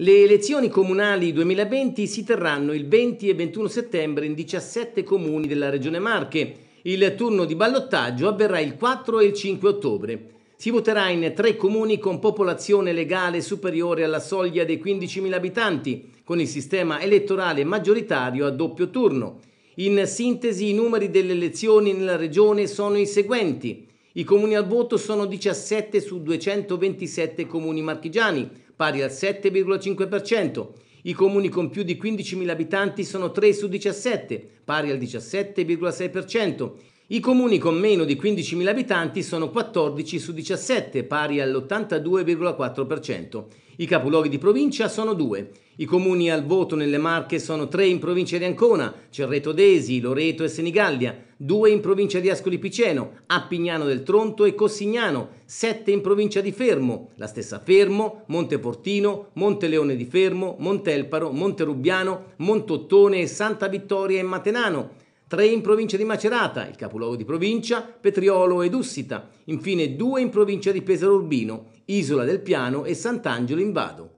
Le elezioni comunali 2020 si terranno il 20 e 21 settembre in 17 comuni della Regione Marche. Il turno di ballottaggio avverrà il 4 e il 5 ottobre. Si voterà in tre comuni con popolazione legale superiore alla soglia dei 15.000 abitanti, con il sistema elettorale maggioritario a doppio turno. In sintesi i numeri delle elezioni nella Regione sono i seguenti. I comuni al voto sono 17 su 227 comuni marchigiani, pari al 7,5%. I comuni con più di 15.000 abitanti sono 3 su 17, pari al 17,6%. I comuni con meno di 15.000 abitanti sono 14 su 17, pari all'82,4%. I capoluoghi di provincia sono due. I comuni al voto nelle Marche sono tre in provincia di Ancona, Cerreto Desi, Loreto e Senigallia, due in provincia di Ascoli Piceno, Appignano del Tronto e Cossignano, sette in provincia di Fermo, la stessa Fermo, Monteportino, Monteleone di Fermo, Montelparo, Monterubbiano, Montottone e Santa Vittoria in Matenano tre in provincia di Macerata, il capoluogo di provincia, Petriolo ed Ussita, infine due in provincia di Pesaro Urbino, Isola del Piano e Sant'Angelo in Vado.